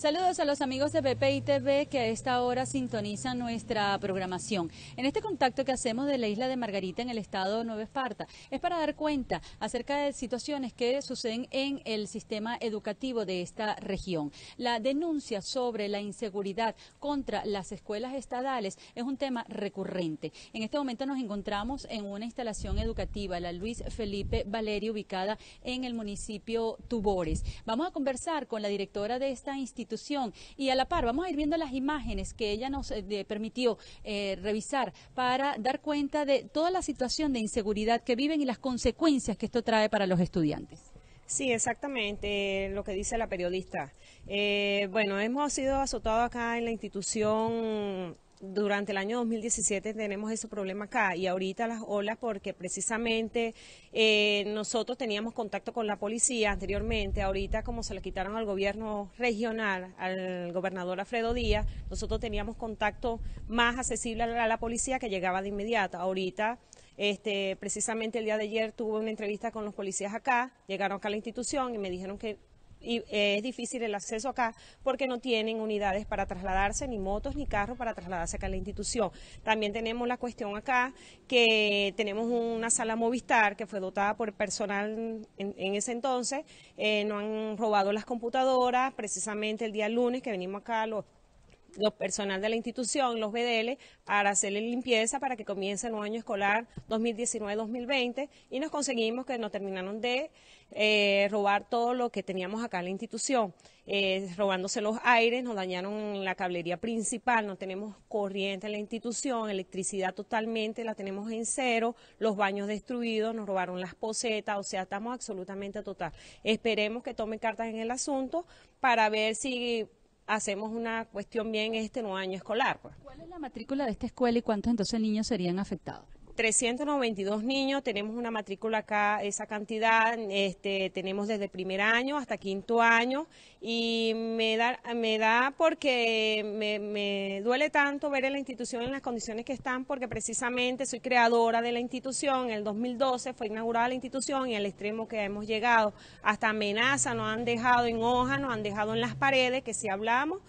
Saludos a los amigos de BPI TV que a esta hora sintonizan nuestra programación. En este contacto que hacemos de la isla de Margarita en el estado de Nueva Esparta es para dar cuenta acerca de situaciones que suceden en el sistema educativo de esta región. La denuncia sobre la inseguridad contra las escuelas estadales es un tema recurrente. En este momento nos encontramos en una instalación educativa, la Luis Felipe Valerio, ubicada en el municipio Tubores. Vamos a conversar con la directora de esta institución y a la par, vamos a ir viendo las imágenes que ella nos eh, permitió eh, revisar para dar cuenta de toda la situación de inseguridad que viven y las consecuencias que esto trae para los estudiantes. Sí, exactamente eh, lo que dice la periodista. bueno, hemos sido azotados acá en la institución durante el año 2017 tenemos ese problema acá y ahorita las olas porque precisamente eh, nosotros teníamos contacto con la policía anteriormente, ahorita como se le quitaron al gobierno regional, al gobernador Alfredo Díaz, nosotros teníamos contacto más accesible a la policía que llegaba de inmediato. Ahorita este, precisamente el día de ayer tuve una entrevista con los policías acá, llegaron acá a la institución y me dijeron que y eh, es difícil el acceso acá porque no tienen unidades para trasladarse, ni motos ni carros para trasladarse acá a la institución. También tenemos la cuestión acá que tenemos una sala Movistar que fue dotada por personal en, ese entonces, eh, no han robado las computadoras, precisamente el día lunes que venimos acá los los personal de la institución, los BDL, para hacerle limpieza para que comience el nuevo año escolar 2019-2020 y nos conseguimos que nos terminaron de eh, robar todo lo que teníamos acá en la institución, eh, robándose los aires, nos dañaron la cablería principal, no tenemos corriente en la institución, electricidad totalmente, la tenemos en cero, los baños destruidos, nos robaron las posetas, o sea, estamos absolutamente total. Esperemos que tomen cartas en el asunto para ver si hacemos una cuestión bien este nuevo año escolar. Pues. ¿Cuál es la matrícula de esta escuela y cuántos entonces niños serían afectados? 392 niños, tenemos una matrícula acá, esa cantidad, este, tenemos desde primer año hasta quinto año y me da, me da porque me, duele tanto ver en la institución en las condiciones que están porque precisamente soy creadora de la institución, en el 2012 fue inaugurada la institución y al extremo que hemos llegado, hasta amenaza nos han dejado en hoja, nos han dejado en las paredes, que si hablamos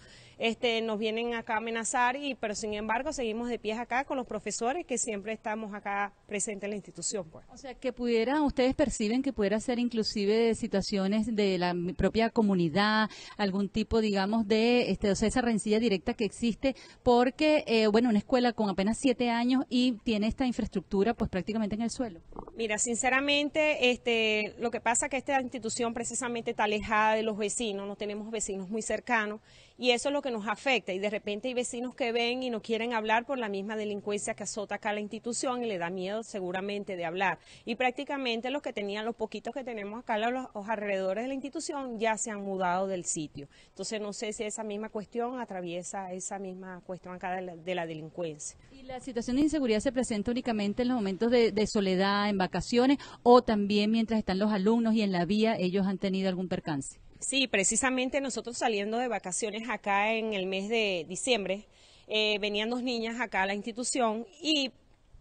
este, nos vienen acá a amenazar, y, pero sin embargo seguimos de pies acá con los profesores que siempre estamos acá presentes en la institución. Pues. O sea, que pudieran, ustedes perciben que pudiera ser inclusive situaciones de la propia comunidad, algún tipo, digamos, de, este, o sea, esa rencilla directa que existe, porque, eh, bueno, una escuela con apenas siete años y tiene esta infraestructura pues prácticamente en el suelo. Mira, sinceramente, este, lo que pasa es que esta institución precisamente está alejada de los vecinos, no tenemos vecinos muy cercanos y eso es lo que nos afecta. Y de repente hay vecinos que ven y no quieren hablar por la misma delincuencia que azota acá la institución y le da miedo seguramente de hablar. Y prácticamente los que tenían, los poquitos que tenemos acá los, alrededores de la institución ya se han mudado del sitio. Entonces no sé si esa misma cuestión atraviesa esa misma cuestión acá de la, delincuencia. ¿Y la situación de inseguridad se presenta únicamente en los momentos de soledad, en vacaciones o también mientras están los alumnos y en la vía ellos han tenido algún percance? Sí, precisamente nosotros saliendo de vacaciones acá en el mes de diciembre, eh, venían dos niñas acá a la institución y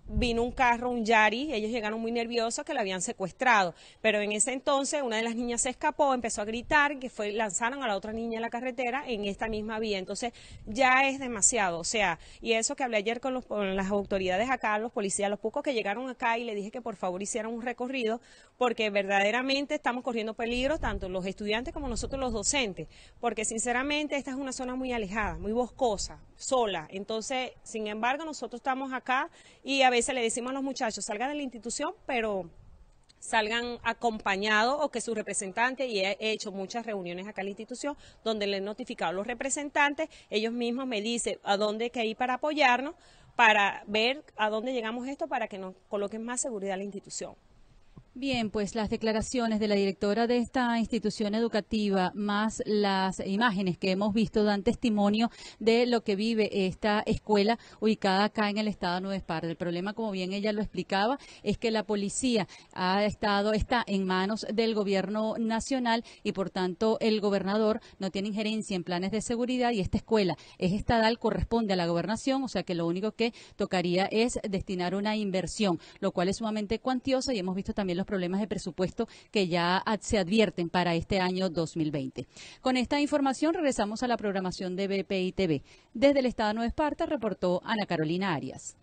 vino un carro, un Yari, ellos llegaron muy nerviosos que la habían secuestrado, pero en ese entonces una de las niñas se escapó, empezó a gritar, que fue lanzaron a la otra niña a la carretera en esta misma vía, entonces ya es demasiado, o sea, y eso que hablé ayer con, los, con las autoridades acá, los policías, los pocos que llegaron acá y le dije que por favor hicieran un recorrido, porque verdaderamente estamos corriendo peligro, tanto los estudiantes como nosotros los docentes, porque sinceramente esta es una zona muy alejada, muy boscosa, sola. Entonces, sin embargo, nosotros estamos acá y a veces le decimos a los muchachos, salgan de la institución, pero salgan acompañados o que su representante, y he hecho muchas reuniones acá en la institución, donde le he notificado a los representantes, ellos mismos me dicen a dónde hay que ir para apoyarnos, para ver a dónde llegamos esto, para que nos coloquen más seguridad a la institución. Bien, pues las declaraciones de la directora de esta institución educativa, más las imágenes que hemos visto, dan testimonio de lo que vive esta escuela ubicada acá en el estado de Nueva Esparta. El problema, como bien ella lo explicaba, es que la policía ha estado, está en manos del gobierno nacional y por tanto el gobernador no tiene injerencia en planes de seguridad y esta escuela es estadal, corresponde a la gobernación, o sea que lo único que tocaría es destinar una inversión, lo cual es sumamente cuantiosa y hemos visto también los problemas de presupuesto que ya se advierten para este año 2020. Con esta información regresamos a la programación de BPI TV. Desde el Estado de Nueva Esparta reportó Ana Carolina Arias.